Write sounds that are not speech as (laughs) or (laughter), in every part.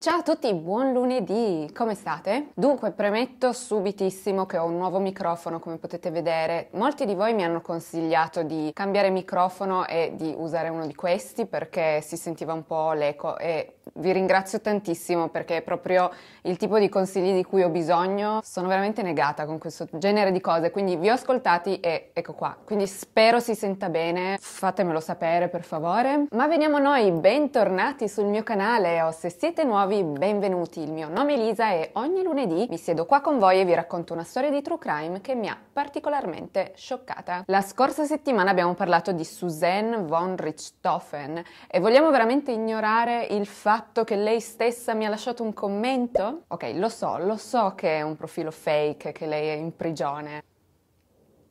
Ciao a tutti, buon lunedì! Come state? Dunque, premetto subitissimo che ho un nuovo microfono, come potete vedere. Molti di voi mi hanno consigliato di cambiare microfono e di usare uno di questi perché si sentiva un po' l'eco e vi ringrazio tantissimo perché è proprio il tipo di consigli di cui ho bisogno. Sono veramente negata con questo genere di cose, quindi vi ho ascoltati e ecco qua. Quindi spero si senta bene, fatemelo sapere per favore. Ma veniamo noi, bentornati sul mio canale o se siete nuovi nuovi, benvenuti. Il mio nome è Elisa e ogni lunedì mi siedo qua con voi e vi racconto una storia di true crime che mi ha particolarmente scioccata. La scorsa settimana abbiamo parlato di Suzanne von Richthofen e vogliamo veramente ignorare il fatto che lei stessa mi ha lasciato un commento? Ok, lo so, lo so che è un profilo fake, che lei è in prigione,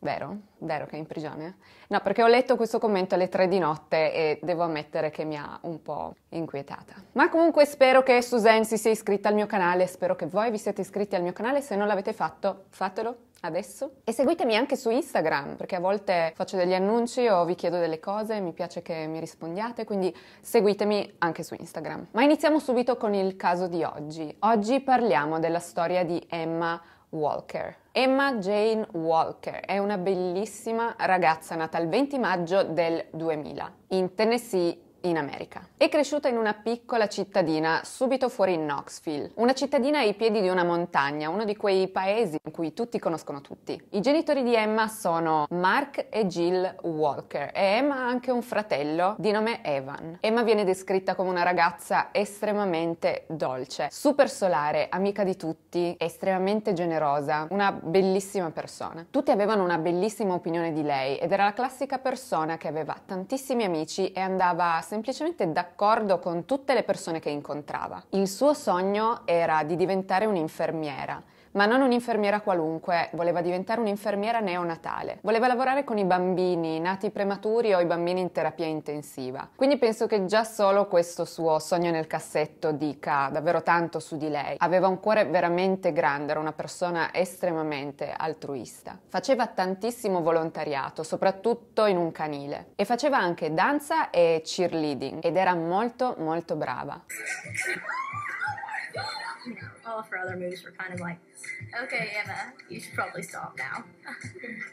Vero? Vero che è in prigione? No, perché ho letto questo commento alle tre di notte e devo ammettere che mi ha un po' inquietata. Ma comunque spero che Suzanne si sia iscritta al mio canale, spero che voi vi siate iscritti al mio canale, se non l'avete fatto fatelo adesso e seguitemi anche su Instagram perché a volte faccio degli annunci o vi chiedo delle cose, mi piace che mi rispondiate, quindi seguitemi anche su Instagram. Ma iniziamo subito con il caso di oggi. Oggi parliamo della storia di Emma Walker. Emma Jane Walker è una bellissima ragazza nata il 20 maggio del 2000 in Tennessee, in America. È cresciuta in una piccola cittadina subito fuori Knoxville, una cittadina ai piedi di una montagna, uno di quei paesi in cui tutti conoscono tutti. I genitori di Emma sono Mark e Jill Walker e Emma ha anche un fratello di nome Evan. Emma viene descritta come una ragazza estremamente dolce, super solare, amica di tutti, estremamente generosa, una bellissima persona. Tutti avevano una bellissima opinione di lei ed era la classica persona che aveva tantissimi amici e andava sempre semplicemente d'accordo con tutte le persone che incontrava. Il suo sogno era di diventare un'infermiera ma non un'infermiera qualunque, voleva diventare un'infermiera neonatale. Voleva lavorare con i bambini nati prematuri o i bambini in terapia intensiva. Quindi penso che già solo questo suo sogno nel cassetto dica davvero tanto su di lei. Aveva un cuore veramente grande, era una persona estremamente altruista. Faceva tantissimo volontariato, soprattutto in un canile. E faceva anche danza e cheerleading ed era molto molto brava. Oh my God you (laughs) know, all of her other moves were kind of like, okay, Emma, you should probably stop now. (laughs)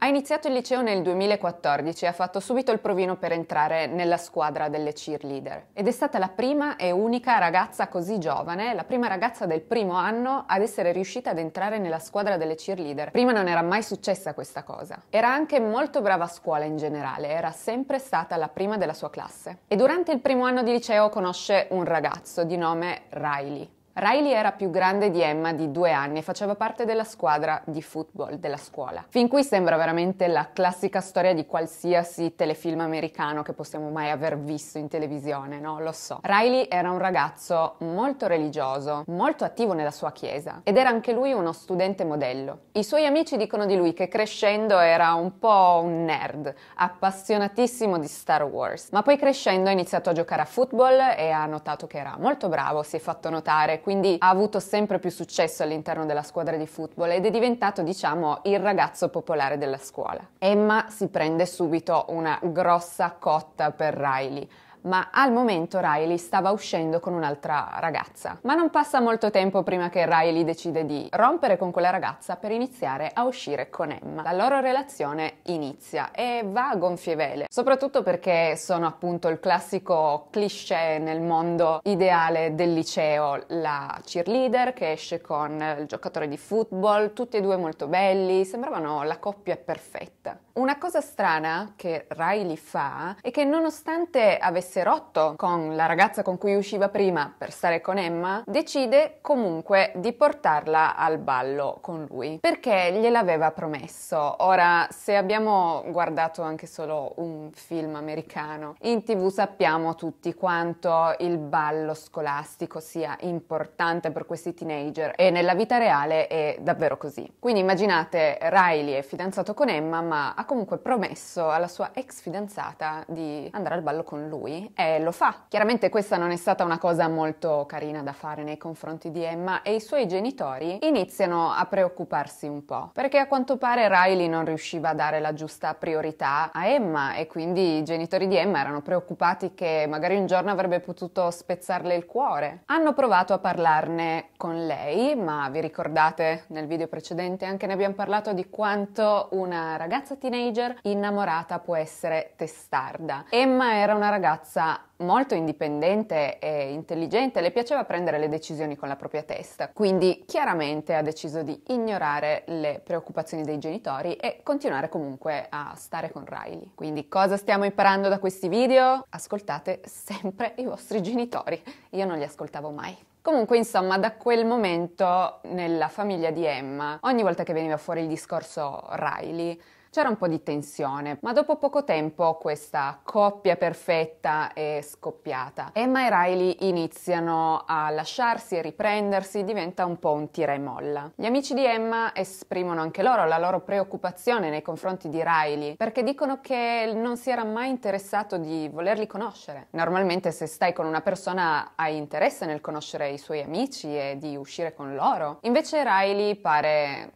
Ha iniziato il liceo nel 2014 e ha fatto subito il provino per entrare nella squadra delle cheerleader. Ed è stata la prima e unica ragazza così giovane, la prima ragazza del primo anno ad essere riuscita ad entrare nella squadra delle cheerleader. Prima non era mai successa questa cosa. Era anche molto brava a scuola in generale, era sempre stata la prima della sua classe. E durante il primo anno di liceo conosce un ragazzo di nome Riley. Riley era più grande di Emma di due anni e faceva parte della squadra di football della scuola. Fin qui sembra veramente la classica storia di qualsiasi telefilm americano che possiamo mai aver visto in televisione, no? Lo so. Riley era un ragazzo molto religioso, molto attivo nella sua chiesa ed era anche lui uno studente modello. I suoi amici dicono di lui che crescendo era un po' un nerd, appassionatissimo di Star Wars, ma poi crescendo ha iniziato a giocare a football e ha notato che era molto bravo, si è fatto notare quindi ha avuto sempre più successo all'interno della squadra di football ed è diventato, diciamo, il ragazzo popolare della scuola. Emma si prende subito una grossa cotta per Riley ma al momento Riley stava uscendo con un'altra ragazza. Ma non passa molto tempo prima che Riley decide di rompere con quella ragazza per iniziare a uscire con Emma. La loro relazione inizia e va a gonfie vele, soprattutto perché sono appunto il classico cliché nel mondo ideale del liceo, la cheerleader che esce con il giocatore di football, tutti e due molto belli, sembravano la coppia perfetta. Una cosa strana che Riley fa è che nonostante avesse avesse rotto con la ragazza con cui usciva prima per stare con Emma, decide comunque di portarla al ballo con lui perché gliel'aveva promesso. Ora, se abbiamo guardato anche solo un film americano, in tv sappiamo tutti quanto il ballo scolastico sia importante per questi teenager e nella vita reale è davvero così. Quindi immaginate Riley è fidanzato con Emma ma ha comunque promesso alla sua ex fidanzata di andare al ballo con lui e eh, lo fa. Chiaramente questa non è stata una cosa molto carina da fare nei confronti di Emma e i suoi genitori iniziano a preoccuparsi un po', perché a quanto pare Riley non riusciva a dare la giusta priorità a Emma e quindi i genitori di Emma erano preoccupati che magari un giorno avrebbe potuto spezzarle il cuore. Hanno provato a parlarne con lei, ma vi ricordate nel video precedente anche ne abbiamo parlato di quanto una ragazza teenager innamorata può essere testarda. Emma era una ragazza ragazza molto indipendente e intelligente, le piaceva prendere le decisioni con la propria testa, quindi chiaramente ha deciso di ignorare le preoccupazioni dei genitori e continuare comunque a stare con Riley. Quindi cosa stiamo imparando da questi video? Ascoltate sempre i vostri genitori, io non li ascoltavo mai. Comunque, insomma, da quel momento nella famiglia di Emma, ogni volta che veniva fuori il discorso Riley, c'era un po' di tensione, ma dopo poco tempo questa coppia perfetta è scoppiata. Emma e Riley iniziano a lasciarsi e riprendersi, diventa un po' un tira e molla. Gli amici di Emma esprimono anche loro la loro preoccupazione nei confronti di Riley perché dicono che non si era mai interessato di volerli conoscere. Normalmente se stai con una persona hai interesse nel conoscere i suoi amici e di uscire con loro. Invece Riley pare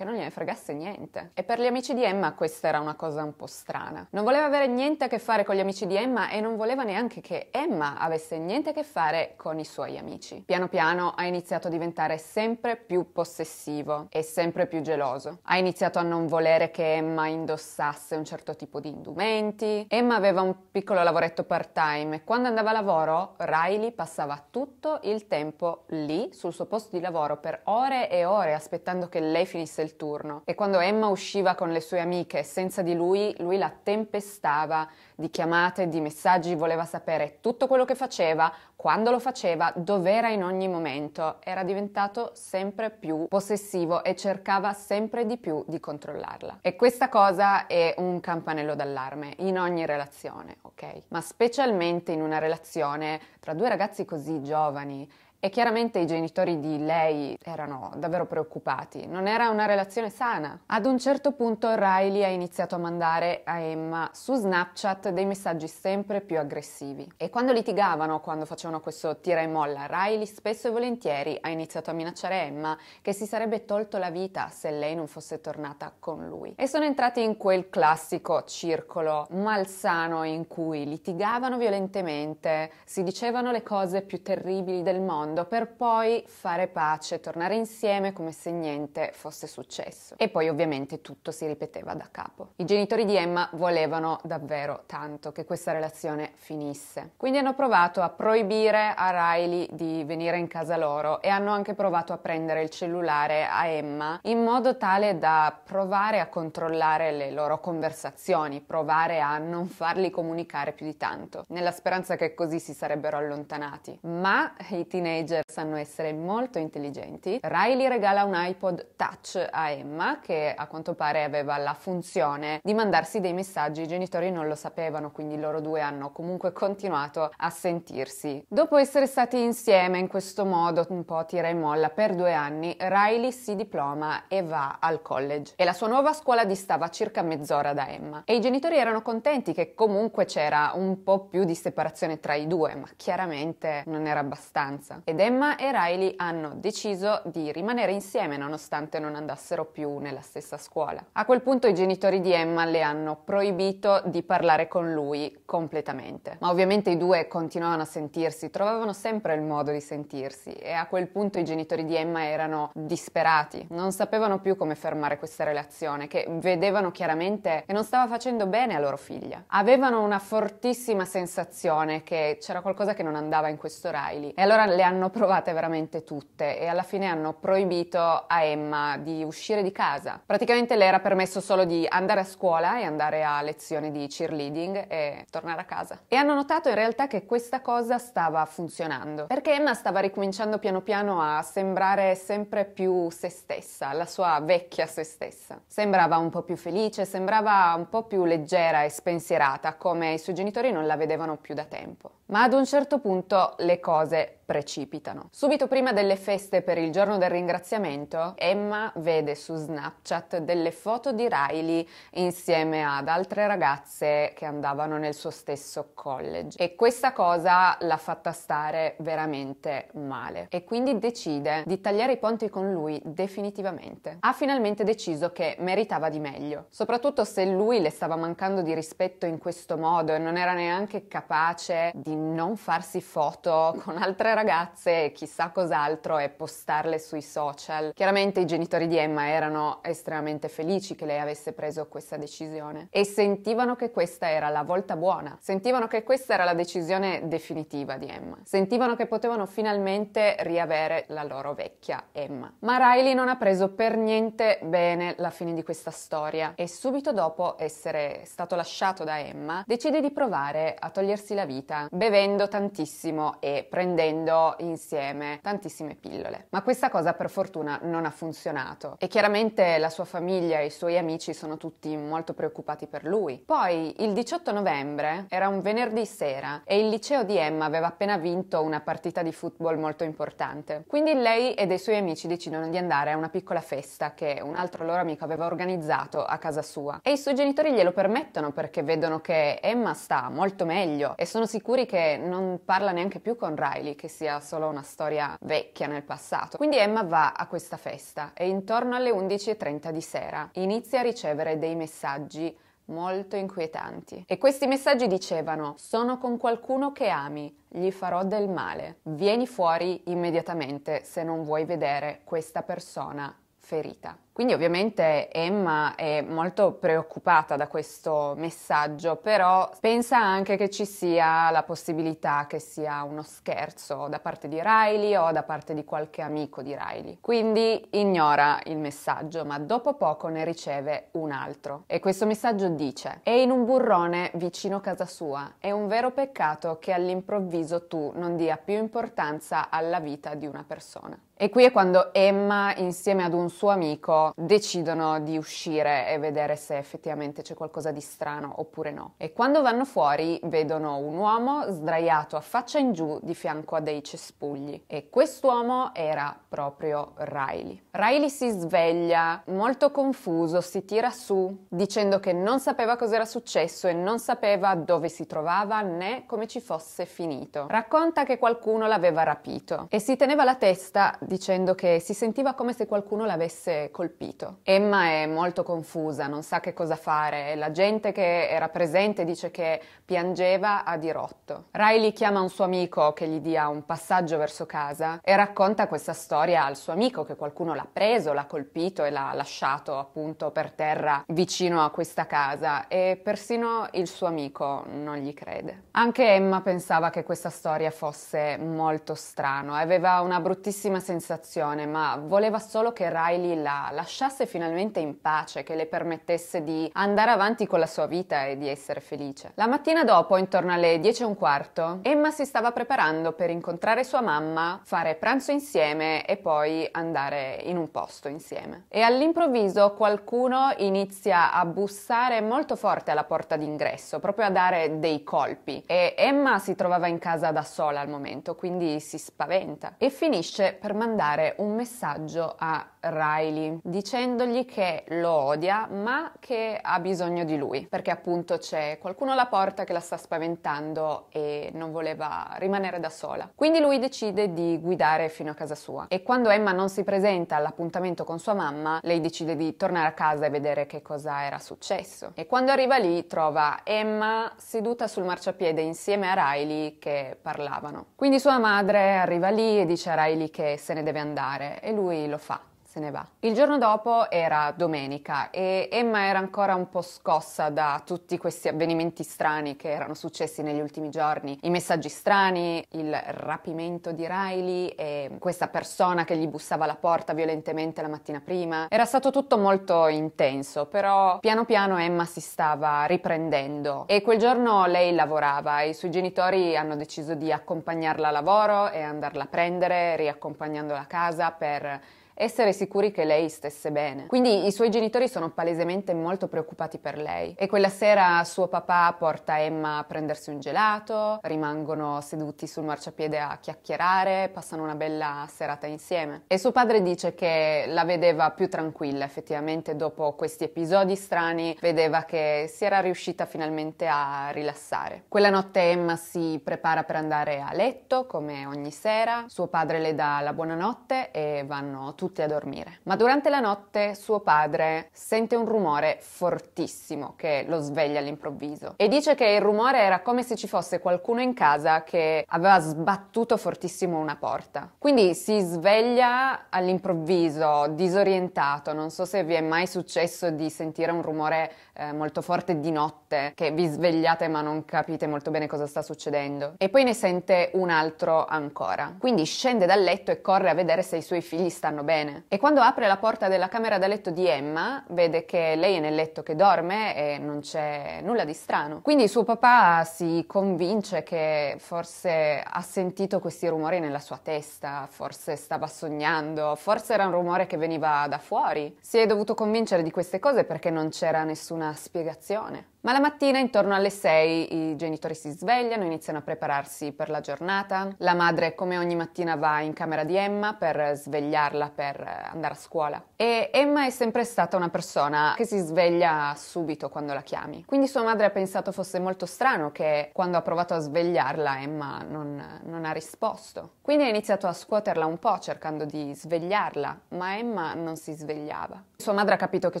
che non gliene fregasse niente. E per gli amici di Emma questa era una cosa un po' strana. Non voleva avere niente a che fare con gli amici di Emma e non voleva neanche che Emma avesse niente a che fare con i suoi amici. Piano piano ha iniziato a diventare sempre più possessivo e sempre più geloso. Ha iniziato a non volere che Emma indossasse un certo tipo di indumenti. Emma aveva un piccolo lavoretto part-time e quando andava a lavoro Riley passava tutto il tempo lì sul suo posto di lavoro per ore e ore aspettando che lei finisse il del turno. E quando Emma usciva con le sue amiche senza di lui, lui la tempestava di chiamate, di messaggi, voleva sapere tutto quello che faceva, quando lo faceva, dov'era in ogni momento. Era diventato sempre più possessivo e cercava sempre di più di controllarla. E questa cosa è un campanello d'allarme in ogni relazione, ok? Ma specialmente in una relazione tra due ragazzi così giovani e chiaramente i genitori di lei erano davvero preoccupati, non era una relazione sana. Ad un certo punto Riley ha iniziato a mandare a Emma su Snapchat dei messaggi sempre più aggressivi. E quando litigavano, quando facevano questo tira e molla, Riley spesso e volentieri ha iniziato a minacciare Emma che si sarebbe tolto la vita se lei non fosse tornata con lui. E sono entrati in quel classico circolo malsano in cui litigavano violentemente, si dicevano le cose più terribili del mondo, mondo per poi fare pace, tornare insieme come se niente fosse successo. E poi ovviamente tutto si ripeteva da capo. I genitori di Emma volevano davvero tanto che questa relazione finisse. Quindi hanno provato a proibire a Riley di venire in casa loro e hanno anche provato a prendere il cellulare a Emma in modo tale da provare a controllare le loro conversazioni, provare a non farli comunicare più di tanto, nella speranza che così si sarebbero allontanati. Ma i teenager teenager sanno essere molto intelligenti, Riley regala un iPod touch a Emma che a quanto pare aveva la funzione di mandarsi dei messaggi, i genitori non lo sapevano, quindi loro due hanno comunque continuato a sentirsi. Dopo essere stati insieme in questo modo, un po' tira e molla, per due anni, Riley si diploma e va al college e la sua nuova scuola distava circa mezz'ora da Emma e i genitori erano contenti che comunque c'era un po' più di separazione tra i due, ma chiaramente non era abbastanza ed Emma e Riley hanno deciso di rimanere insieme nonostante non andassero più nella stessa scuola. A quel punto i genitori di Emma le hanno proibito di parlare con lui completamente, ma ovviamente i due continuavano a sentirsi, trovavano sempre il modo di sentirsi e a quel punto i genitori di Emma erano disperati, non sapevano più come fermare questa relazione che vedevano chiaramente che non stava facendo bene a loro figlia. Avevano una fortissima sensazione che c'era qualcosa che non andava in questo Riley e allora le hanno hanno provate veramente tutte e alla fine hanno proibito a Emma di uscire di casa. Praticamente le era permesso solo di andare a scuola e andare a lezioni di cheerleading e tornare a casa. E hanno notato in realtà che questa cosa stava funzionando, perché Emma stava ricominciando piano piano a sembrare sempre più se stessa, la sua vecchia se stessa. Sembrava un po' più felice, sembrava un po' più leggera e spensierata, come i suoi genitori non la vedevano più da tempo. Ma ad un certo punto le cose precipitano precipitano. Subito prima delle feste per il giorno del ringraziamento, Emma vede su Snapchat delle foto di Riley insieme ad altre ragazze che andavano nel suo stesso college e questa cosa l'ha fatta stare veramente male e quindi decide di tagliare i ponti con lui definitivamente. Ha finalmente deciso che meritava di meglio, soprattutto se lui le stava mancando di rispetto in questo modo e non era neanche capace di non farsi foto con altre ragazze ragazze e chissà cos'altro e postarle sui social. Chiaramente i genitori di Emma erano estremamente felici che lei avesse preso questa decisione e sentivano che questa era la volta buona, sentivano che questa era la decisione definitiva di Emma, sentivano che potevano finalmente riavere la loro vecchia Emma. Ma Riley non ha preso per niente bene la fine di questa storia e subito dopo essere stato lasciato da Emma decide di provare a togliersi la vita bevendo tantissimo e prendendo insieme tantissime pillole. Ma questa cosa per fortuna non ha funzionato e chiaramente la sua famiglia e i suoi amici sono tutti molto preoccupati per lui. Poi il 18 novembre era un venerdì sera e il liceo di Emma aveva appena vinto una partita di football molto importante. Quindi lei e dei suoi amici decidono di andare a una piccola festa che un altro loro amico aveva organizzato a casa sua e i suoi genitori glielo permettono perché vedono che Emma sta molto meglio e sono sicuri che non parla neanche più con Riley che sia solo una storia vecchia nel passato. Quindi Emma va a questa festa e intorno alle 11.30 di sera inizia a ricevere dei messaggi molto inquietanti. E questi messaggi dicevano: Sono con qualcuno che ami, gli farò del male. Vieni fuori immediatamente se non vuoi vedere questa persona ferita. Quindi ovviamente Emma è molto preoccupata da questo messaggio, però pensa anche che ci sia la possibilità che sia uno scherzo da parte di Riley o da parte di qualche amico di Riley. Quindi ignora il messaggio, ma dopo poco ne riceve un altro. E questo messaggio dice: "È in un burrone vicino casa sua. È un vero peccato che all'improvviso tu non dia più importanza alla vita di una persona". E qui è quando Emma, insieme ad un suo amico, decidono di uscire e vedere se effettivamente c'è qualcosa di strano oppure no. E quando vanno fuori vedono un uomo sdraiato a faccia in giù di fianco a dei cespugli. E quest'uomo era proprio Riley. Riley si sveglia molto confuso, si tira su dicendo che non sapeva cos'era successo e non sapeva dove si trovava né come ci fosse finito. Racconta che qualcuno l'aveva rapito e si teneva la testa dicendo che si sentiva come se qualcuno l'avesse colpito. Emma è molto confusa, non sa che cosa fare, la gente che era presente dice che piangeva a dirotto. Riley chiama un suo amico che gli dia un passaggio verso casa e racconta questa storia al suo amico che qualcuno l'ha preso, l'ha colpito e l'ha lasciato appunto per terra vicino a questa casa e persino il suo amico non gli crede. Anche Emma pensava che questa storia fosse molto strana, aveva una bruttissima sensazione sensazione, ma voleva solo che Riley la lasciasse finalmente in pace, che le permettesse di andare avanti con la sua vita e di essere felice. La mattina dopo, intorno alle 10 e un quarto, Emma si stava preparando per incontrare sua mamma, fare pranzo insieme e poi andare in un posto insieme. E all'improvviso qualcuno inizia a bussare molto forte alla porta d'ingresso, proprio a dare dei colpi. E Emma si trovava in casa da sola al momento, quindi si spaventa e finisce per mandare mandare un messaggio a Riley dicendogli che lo odia ma che ha bisogno di lui perché appunto c'è qualcuno alla porta che la sta spaventando e non voleva rimanere da sola. Quindi lui decide di guidare fino a casa sua e quando Emma non si presenta all'appuntamento con sua mamma lei decide di tornare a casa e vedere che cosa era successo e quando arriva lì trova Emma seduta sul marciapiede insieme a Riley che parlavano. Quindi sua madre arriva lì e dice a Riley che se ne deve andare e lui lo fa se ne va. Il giorno dopo era domenica e Emma era ancora un po' scossa da tutti questi avvenimenti strani che erano successi negli ultimi giorni, i messaggi strani, il rapimento di Riley e questa persona che gli bussava alla porta violentemente la mattina prima. Era stato tutto molto intenso, però piano piano Emma si stava riprendendo e quel giorno lei lavorava e i suoi genitori hanno deciso di accompagnarla a lavoro e andarla a prendere, riaccompagnandola a casa per essere sicuri che lei stesse bene. Quindi i suoi genitori sono palesemente molto preoccupati per lei e quella sera suo papà porta Emma a prendersi un gelato, rimangono seduti sul marciapiede a chiacchierare, passano una bella serata insieme. E suo padre dice che la vedeva più tranquilla effettivamente dopo questi episodi strani, vedeva che si era riuscita finalmente a rilassare. Quella notte Emma si prepara per andare a letto come ogni sera, suo padre le dà la buonanotte e vanno tutti tutti a dormire. Ma durante la notte suo padre sente un rumore fortissimo che lo sveglia all'improvviso e dice che il rumore era come se ci fosse qualcuno in casa che aveva sbattuto fortissimo una porta. Quindi si sveglia all'improvviso, disorientato, non so se vi è mai successo di sentire un rumore eh, molto forte di notte, che vi svegliate ma non capite molto bene cosa sta succedendo. E poi ne sente un altro ancora. Quindi scende dal letto e corre a vedere se i suoi figli stanno bene. E quando apre la porta della camera da letto di Emma, vede che lei è nel letto che dorme e non c'è nulla di strano. Quindi suo papà si convince che forse ha sentito questi rumori nella sua testa, forse stava sognando, forse era un rumore che veniva da fuori. Si è dovuto convincere di queste cose perché non c'era nessuna spiegazione. Ma la mattina intorno alle 6 i genitori si svegliano, iniziano a prepararsi per la giornata. La madre come ogni mattina va in camera di Emma per svegliarla per andare a scuola. E Emma è sempre stata una persona che si sveglia subito quando la chiami. Quindi sua madre ha pensato fosse molto strano che quando ha provato a svegliarla Emma non, non ha risposto. Quindi ha iniziato a scuoterla un po' cercando di svegliarla, ma Emma non si svegliava. Sua madre ha capito che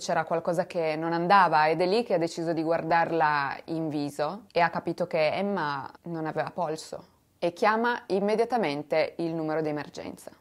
c'era qualcosa che non andava ed è lì che ha deciso di guardare guardarla in viso e ha capito che Emma non aveva polso e chiama immediatamente il numero di emergenza.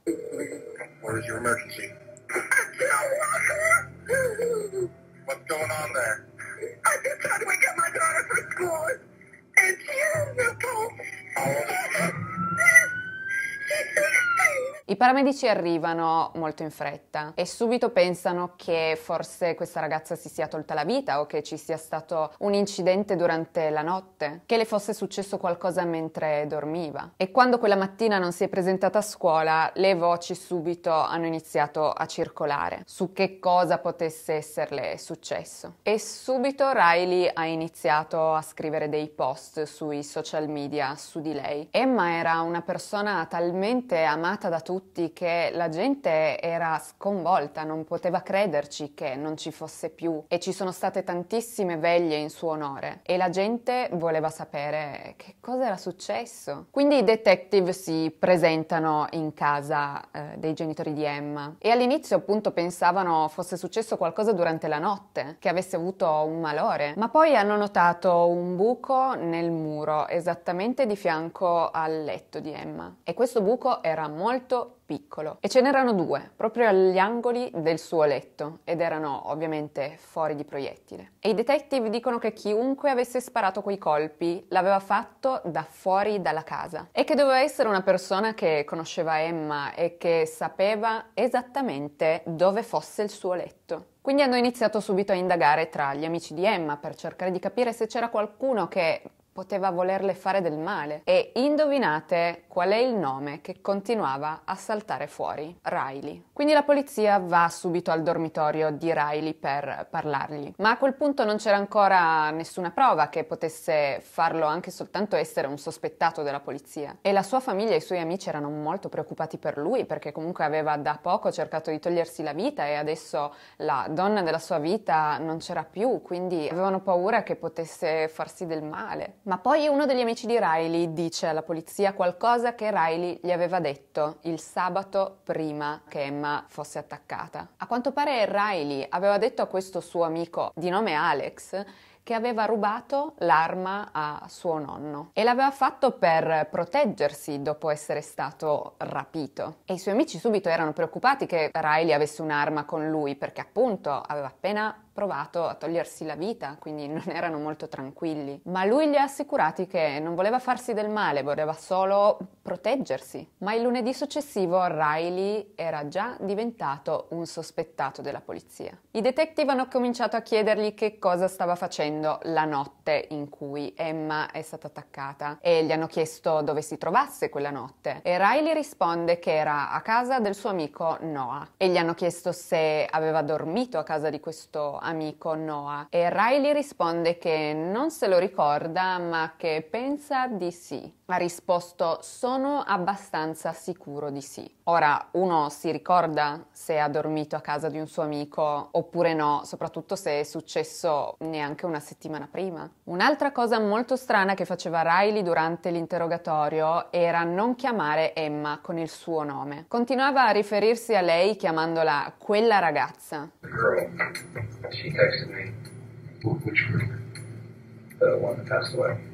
I paramedici arrivano molto in fretta e subito pensano che forse questa ragazza si sia tolta la vita o che ci sia stato un incidente durante la notte, che le fosse successo qualcosa mentre dormiva. E quando quella mattina non si è presentata a scuola, le voci subito hanno iniziato a circolare su che cosa potesse esserle successo. E subito Riley ha iniziato a scrivere dei post sui social media su di lei. Emma era una persona talmente talmente amata da tutti che la gente era sconvolta, non poteva crederci che non ci fosse più e ci sono state tantissime veglie in suo onore e la gente voleva sapere che cosa era successo. Quindi i detective si presentano in casa eh, dei genitori di Emma e all'inizio appunto pensavano fosse successo qualcosa durante la notte, che avesse avuto un malore, ma poi hanno notato un buco nel muro esattamente di fianco al letto di Emma e questo buco buco era molto piccolo e ce n'erano due, proprio agli angoli del suo letto, ed erano ovviamente fuori di proiettile. E i detective dicono che chiunque avesse sparato quei colpi l'aveva fatto da fuori dalla casa e che doveva essere una persona che conosceva Emma e che sapeva esattamente dove fosse il suo letto. Quindi hanno iniziato subito a indagare tra gli amici di Emma per cercare di capire se c'era qualcuno che poteva volerle fare del male. E indovinate qual è il nome che continuava a saltare fuori? Riley. Quindi la polizia va subito al dormitorio di Riley per parlargli, ma a quel punto non c'era ancora nessuna prova che potesse farlo anche soltanto essere un sospettato della polizia. E la sua famiglia e i suoi amici erano molto preoccupati per lui perché comunque aveva da poco cercato di togliersi la vita e adesso la donna della sua vita non c'era più, quindi avevano paura che potesse farsi del male ma poi uno degli amici di Riley dice alla polizia qualcosa che Riley gli aveva detto il sabato prima che Emma fosse attaccata. A quanto pare Riley aveva detto a questo suo amico di nome Alex che aveva rubato l'arma a suo nonno e l'aveva fatto per proteggersi dopo essere stato rapito. E i suoi amici subito erano preoccupati che Riley avesse un'arma con lui perché appunto aveva appena provato a togliersi la vita, quindi non (laughs) erano molto tranquilli. Ma lui gli ha assicurati che non voleva farsi del male, voleva solo proteggersi. Ma il lunedì successivo Riley era già diventato un sospettato della polizia. I detective hanno cominciato a chiedergli che cosa stava facendo la notte in cui Emma è stata attaccata e gli hanno chiesto dove si trovasse quella notte. E Riley risponde che era a casa del suo amico Noah e gli hanno chiesto se aveva dormito a casa di questo amico amico Noah e Riley risponde che non se lo ricorda ma che pensa di sì ha risposto sono abbastanza sicuro di sì. Ora uno si ricorda se ha dormito a casa di un suo amico oppure no, soprattutto se è successo neanche una settimana prima. Un'altra cosa molto strana che faceva Riley durante l'interrogatorio era non chiamare Emma con il suo nome. Continuava a riferirsi a lei chiamandola quella ragazza. Girl, she texted me. Which one? The one that passed away.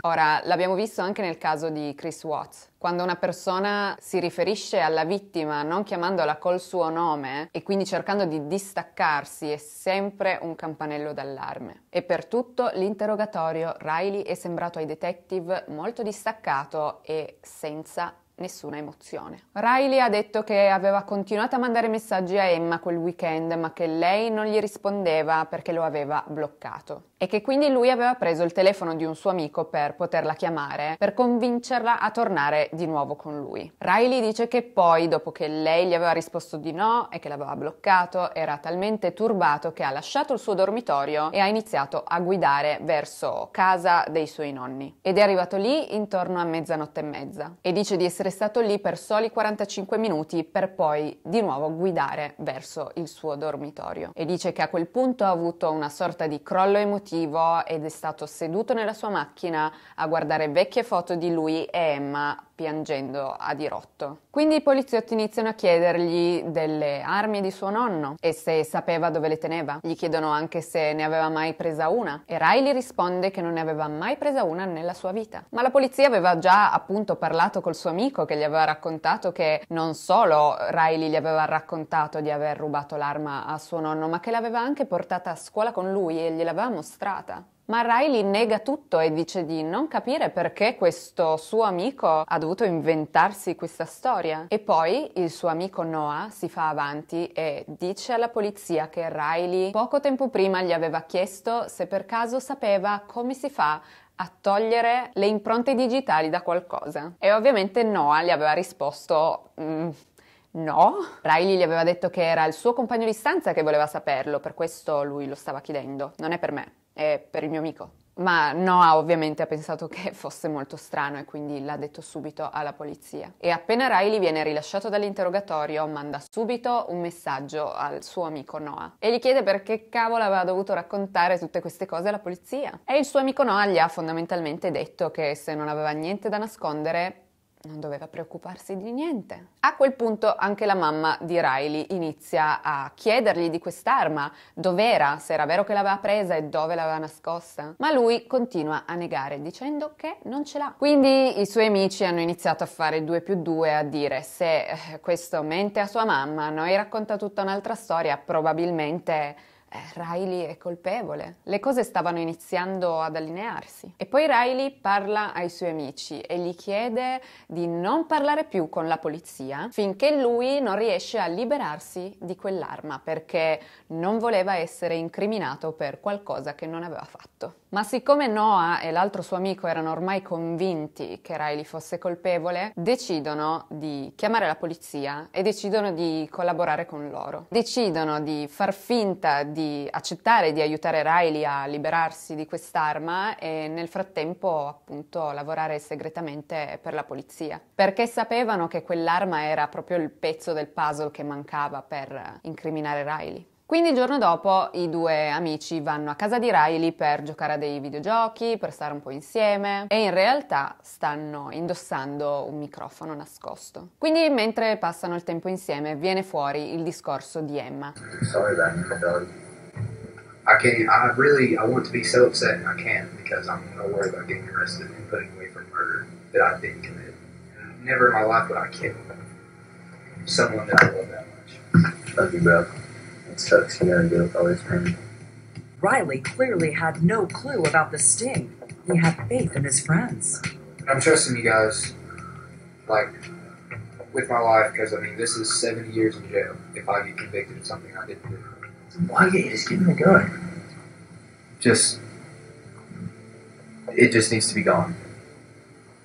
Ora, l'abbiamo visto anche nel caso di Chris Watts. Quando una persona si riferisce alla vittima non chiamandola col suo nome e quindi cercando di distaccarsi è sempre un campanello d'allarme. E per tutto l'interrogatorio Riley è sembrato ai detective molto distaccato e senza nessuna emozione. Riley ha detto che aveva continuato a mandare messaggi a Emma quel weekend, ma che lei non gli rispondeva perché lo aveva bloccato. E che quindi lui aveva preso il telefono di un suo amico per poterla chiamare, per convincerla a tornare di nuovo con lui. Riley dice che poi, dopo che lei gli aveva risposto di no e che l'aveva bloccato, era talmente turbato che ha lasciato il suo dormitorio e ha iniziato a guidare verso casa dei suoi nonni. Ed è arrivato lì intorno a mezzanotte e mezza. E dice di essere stato lì per soli 45 minuti per poi di nuovo guidare verso il suo dormitorio. E dice che a quel punto ha avuto una sorta di crollo emotivo ed è stato seduto nella sua macchina a guardare vecchie foto di lui e Emma piangendo a dirotto. Quindi i poliziotti iniziano a chiedergli delle armi di suo nonno e se sapeva dove le teneva. Gli chiedono anche se ne aveva mai presa una e Riley risponde che non ne aveva mai presa una nella sua vita. Ma la polizia aveva già appunto parlato col suo amico che gli aveva raccontato che non solo Riley gli aveva raccontato di aver rubato l'arma a suo nonno, ma che l'aveva anche portata a scuola con lui e gliel'aveva mostrata. Ma Riley nega tutto e dice di non capire perché questo suo amico ha dovuto inventarsi questa storia. E poi il suo amico Noah si fa avanti e dice alla polizia che Riley poco tempo prima gli aveva chiesto se per caso sapeva come si fa a togliere le impronte digitali da qualcosa. E ovviamente Noah gli aveva risposto mm, no. Riley gli aveva detto che era il suo compagno di stanza che voleva saperlo, per questo lui lo stava chiedendo. Non è per me è per il mio amico. Ma Noah ovviamente ha pensato che (laughs) fosse molto strano e quindi l'ha detto subito alla polizia. E appena Riley viene rilasciato dall'interrogatorio, manda subito un messaggio al suo amico Noah e gli chiede perché cavolo aveva dovuto raccontare tutte queste cose alla polizia. E il suo amico Noah gli ha fondamentalmente detto che se non aveva niente da nascondere, non doveva preoccuparsi di niente. A quel punto anche la mamma di Riley inizia a chiedergli di quest'arma, dov'era, se era vero che l'aveva presa e dove l'aveva nascosta, ma lui continua a negare dicendo che non ce l'ha. Quindi i suoi amici hanno iniziato a fare 2 più 2 a dire se eh, questo mente a sua mamma, noi racconta tutta un'altra storia, probabilmente eh, Riley è colpevole. Le cose stavano iniziando ad allinearsi. E poi Riley parla ai suoi amici e gli chiede di non parlare più con la polizia finché lui non riesce a liberarsi di quell'arma perché non voleva essere incriminato per qualcosa che non aveva fatto. Ma siccome Noah e l'altro suo amico erano ormai convinti che Riley fosse colpevole, decidono di chiamare la polizia e decidono di collaborare con loro. Decidono di far finta di accettare di aiutare Riley a liberarsi di quest'arma e nel frattempo appunto lavorare segretamente per la polizia, perché sapevano che quell'arma era proprio il pezzo del puzzle che mancava per incriminare Riley. Quindi il giorno dopo i due amici vanno a casa di Riley per giocare a dei videogiochi, per stare un po' insieme e in realtà stanno indossando un microfono nascosto. Quindi mentre passano il tempo insieme viene fuori il discorso di Emma. Sorry about infidelity. I can't, I really, I want to be so upset and I can't because I'm going to worry about getting arrested and putting away for murder that I didn't commit. Never in my life would I kill someone that I love that much. Love you, bro. such scenario always Riley clearly had no clue about the sting. He had faith in his friends. I'm trusting you guys, like, with my life, because I mean, this is 70 years in jail if I get convicted of something I didn't do. Why can't you just give him a gun? Just, it just needs to be gone.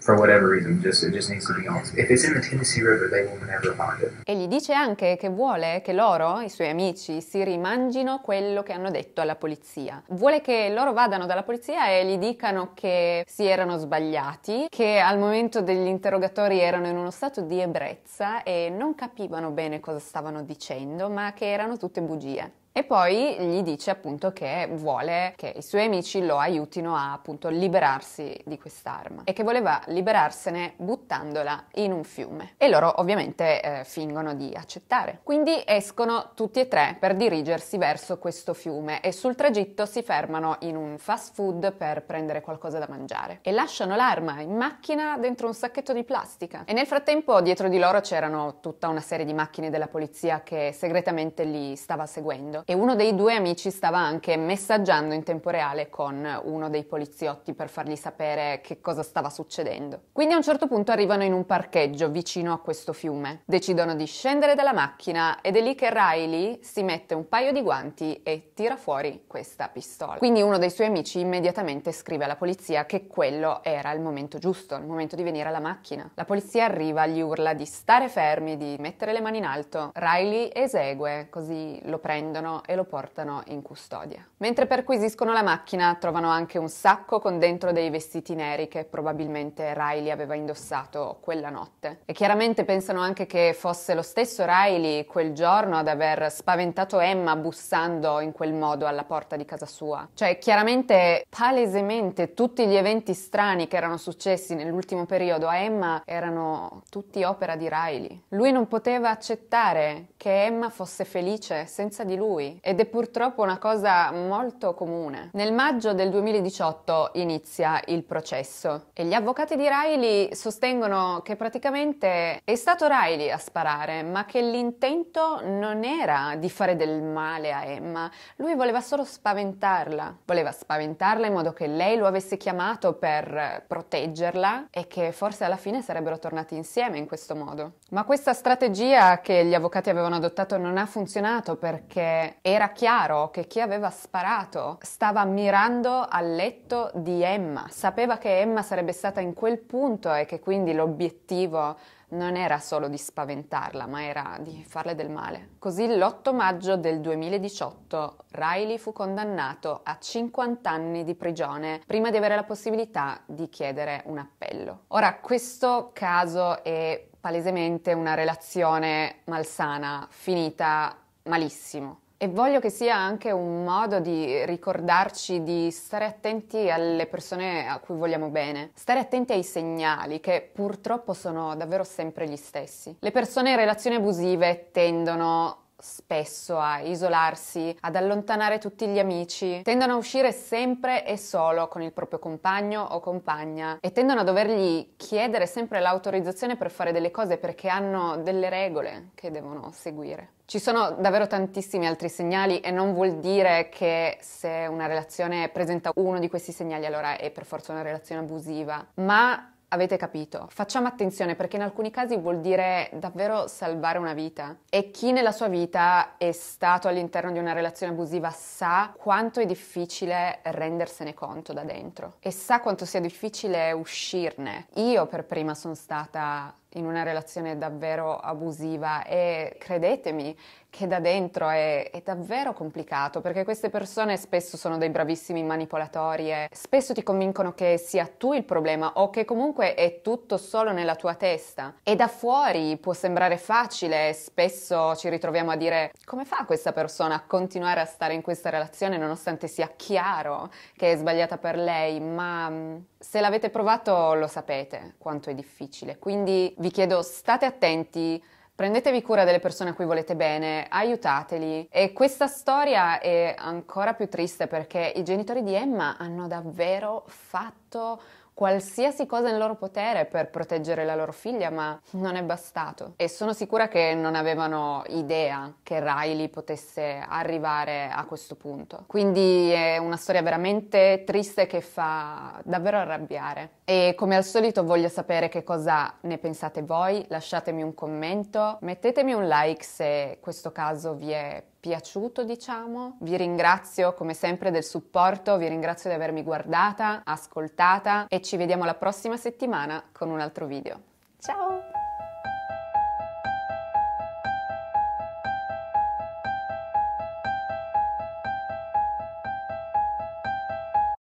for whatever reason, just, it just needs to be on. If it's in the Tennessee River, they will never find it. E gli dice anche che vuole che loro, i suoi amici, si rimangino quello che hanno detto alla polizia. Vuole che loro vadano dalla polizia e gli dicano che si erano sbagliati, che al momento degli interrogatori erano in uno stato di ebbrezza e non capivano bene cosa stavano dicendo, ma che erano tutte bugie. E poi gli dice appunto che vuole che i suoi amici lo aiutino a appunto liberarsi di quest'arma e che voleva liberarsene buttandola in un fiume. E loro ovviamente eh, fingono di accettare. Quindi escono tutti e tre per dirigersi verso questo fiume e sul tragitto si fermano in un fast food per prendere qualcosa da mangiare e lasciano l'arma in macchina dentro un sacchetto di plastica. E nel frattempo dietro di loro c'erano tutta una serie di macchine della polizia che segretamente li stava seguendo e uno dei due amici stava anche messaggiando in tempo reale con uno dei poliziotti per fargli sapere che cosa stava succedendo. Quindi a un certo punto arrivano in un parcheggio vicino a questo fiume, decidono di scendere dalla macchina ed è lì che Riley si mette un paio di guanti e tira fuori questa pistola. Quindi uno dei suoi amici immediatamente scrive alla polizia che quello era il momento giusto, il momento di venire alla macchina. La polizia arriva, gli urla di stare fermi, di mettere le mani in alto. Riley esegue, così lo prendono e lo portano in custodia. Mentre perquisiscono la macchina trovano anche un sacco con dentro dei vestiti neri che probabilmente Riley aveva indossato quella notte. E chiaramente pensano anche che fosse lo stesso Riley quel giorno ad aver spaventato Emma bussando in quel modo alla porta di casa sua. Cioè chiaramente, palesemente, tutti gli eventi strani che erano successi nell'ultimo periodo a Emma erano tutti opera di Riley. Lui non poteva accettare che Emma fosse felice senza di lui ed è purtroppo una cosa molto comune. Nel maggio del 2018 inizia il processo e gli avvocati di Riley sostengono che praticamente è stato Riley a sparare, ma che l'intento non era di fare del male a Emma, lui voleva solo spaventarla. Voleva spaventarla in modo che lei lo avesse chiamato per proteggerla e che forse alla fine sarebbero tornati insieme in questo modo. Ma questa strategia che gli avvocati avevano adottato non ha funzionato perché era chiaro che chi aveva sparato stava mirando al letto di Emma, sapeva che Emma sarebbe stata in quel punto e che quindi l'obiettivo non era solo di spaventarla, ma era di farle del male. Così l'8 maggio del 2018 Riley fu condannato a 50 anni di prigione prima di avere la possibilità di chiedere un appello. Ora, questo caso è palesemente una relazione malsana, finita malissimo. E voglio che sia anche un modo di ricordarci di stare attenti alle persone a cui vogliamo bene, stare attenti ai segnali che purtroppo sono davvero sempre gli stessi. Le persone in relazioni abusive tendono spesso a isolarsi, ad allontanare tutti gli amici, tendono a uscire sempre e solo con il proprio compagno o compagna e tendono a dovergli chiedere sempre l'autorizzazione per fare delle cose perché hanno delle regole che devono seguire. Ci sono davvero tantissimi altri segnali e non vuol dire che se una relazione presenta uno di questi segnali allora è per forza una relazione abusiva, ma Avete capito? Facciamo attenzione perché in alcuni casi vuol dire davvero salvare una vita. E chi nella sua vita è stato all'interno di una relazione abusiva sa quanto è difficile rendersene conto da dentro e sa quanto sia difficile uscirne. Io per prima sono stata in una relazione davvero abusiva e credetemi che da dentro è, è, davvero complicato perché queste persone spesso sono dei bravissimi manipolatori e spesso ti convincono che sia tu il problema o che comunque è tutto solo nella tua testa e da fuori può sembrare facile spesso ci ritroviamo a dire come fa questa persona a continuare a stare in questa relazione nonostante sia chiaro che è sbagliata per lei ma se l'avete provato lo sapete quanto è difficile quindi vi chiedo state attenti, prendetevi cura delle persone a cui volete bene, aiutateli. E questa storia è ancora più triste perché i genitori di Emma hanno davvero fatto qualsiasi cosa in loro potere per proteggere la loro figlia, ma non è bastato. E sono sicura che non avevano idea che Riley potesse arrivare a questo punto. Quindi è una storia veramente triste che fa davvero arrabbiare. E come al solito voglio sapere che cosa ne pensate voi, lasciatemi un commento, mettetemi un like se questo caso vi è piaciuto, diciamo. Vi ringrazio come sempre del supporto, vi ringrazio di avermi guardata, ascoltata e ci vediamo la prossima settimana con un altro video. Ciao!